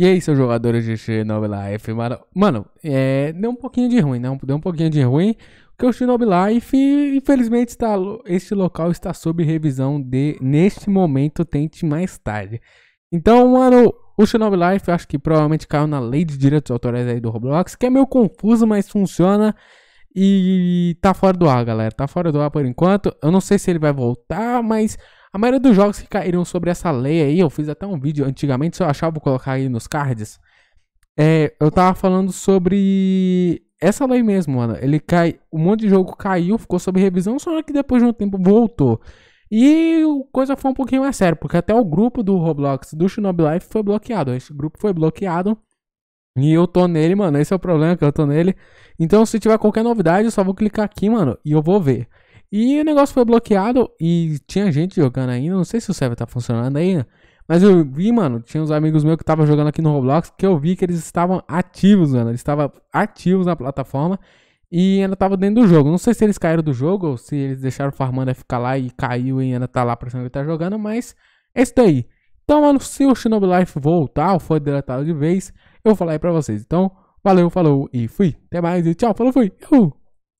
E aí, seus jogadores de Shinobi Life? Mano, é, deu um pouquinho de ruim, né? Deu um pouquinho de ruim, porque o Shinobi Life, infelizmente, está, este local está sob revisão de, neste momento, tente mais tarde. Então, mano, o Shinobi Life, acho que provavelmente caiu na lei de direitos autorais aí do Roblox, que é meio confuso, mas funciona. E tá fora do ar, galera. Tá fora do ar por enquanto. Eu não sei se ele vai voltar, mas a maioria dos jogos que caíram sobre essa lei aí, eu fiz até um vídeo antigamente, se eu achava, vou colocar aí nos cards. É, eu tava falando sobre essa lei mesmo, mano. Ele cai, um monte de jogo caiu, ficou sob revisão, só que depois de um tempo voltou. E a coisa foi um pouquinho mais séria, porque até o grupo do Roblox do Shinobi Life foi bloqueado. Esse grupo foi bloqueado. E eu tô nele, mano. Esse é o problema que eu tô nele. Então, se tiver qualquer novidade, eu só vou clicar aqui, mano, e eu vou ver. E o negócio foi bloqueado e tinha gente jogando ainda. Não sei se o server tá funcionando ainda. Mas eu vi, mano, tinha uns amigos meus que estavam jogando aqui no Roblox que eu vi que eles estavam ativos, mano. Eles estavam ativos na plataforma e ainda tava dentro do jogo. Não sei se eles caíram do jogo ou se eles deixaram farmando ficar lá e caiu e ainda tá lá parecendo que tá jogando, mas é isso daí. Então, mano, se o Shinobi Life voltar ou for deletado de vez, eu vou falar aí pra vocês. Então, valeu, falou e fui. Até mais e tchau, falou, fui.